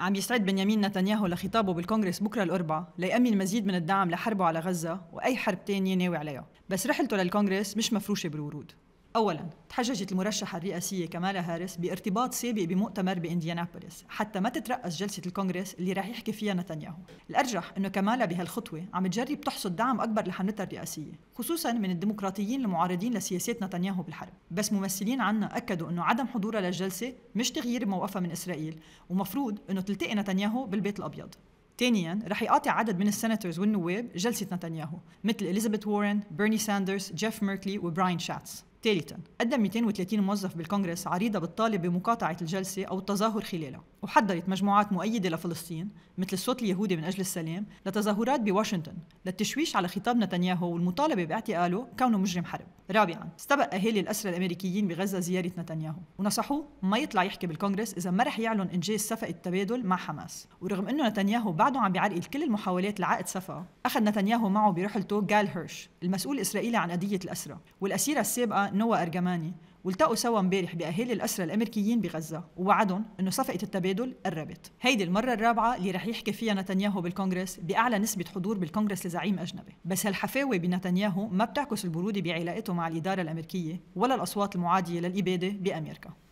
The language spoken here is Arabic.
عم يستعد بنيامين نتنياهو لخطابه بالكونغرس بكره الأربعاء ليأمن مزيد من الدعم لحربه على غزة وأي حرب تانية ناوي عليها بس رحلته للكونغرس مش مفروشة بالورود اولا تحججت المرشحه الرئاسيه كمالا هاريس بارتباط سابق بمؤتمر بانديانابوليس حتى ما تترأس جلسه الكونغرس اللي راح يحكي فيها نتنياهو الارجح انه كمالا بهالخطوه عم تجرب تحصد دعم اكبر لحملتها الرئاسيه خصوصا من الديمقراطيين المعارضين لسياسات نتنياهو بالحرب بس ممثلين عنا اكدوا انه عدم حضورها للجلسه مش تغيير موقفها من اسرائيل ومفروض انه تلتقي نتنياهو بالبيت الابيض ثانيا رح يقاطع عدد من السناتورز والنواب جلسه نتنياهو مثل اليزابيث وارن بيرني ساندرز جيف ميركلي وبراين شاتس ثالثا أدى 230 موظف بالكونغرس عريضة بالطالب بمقاطعة الجلسة أو التظاهر خلالها وحضرت مجموعات مؤيدة لفلسطين مثل الصوت اليهودي من أجل السلام لتظاهرات بواشنطن للتشويش على خطاب نتنياهو والمطالبة باعتقاله كونه مجرم حرب رابعا استبق اهالي الاسرى الامريكيين بغزه زياره نتنياهو ونصحوه ما يطلع يحكي بالكونغرس اذا ما رح يعلن انجاز صفقه التبادل مع حماس ورغم انه نتنياهو بعده عم بيعرقل كل المحاولات لعقد صفقه اخذ نتنياهو معه برحلته جال هيرش المسؤول الاسرائيلي عن قضيه الاسرى والاسيره السابقه نوا ارجماني والتقوا سوا امبارح باهالي الاسرى الامريكيين بغزه ووعدهم انه صفقه التبادل قربت هيدي المره الرابعه اللي رح يحكي فيها نتنياهو بالكونغرس باعلى نسبه حضور بالكونغرس لزعيم اجنبي بس هالحفاوه بنتنياهو ما بتعكس البروده بعلاقته مع الاداره الامريكيه ولا الاصوات المعاديه للاباده بامريكا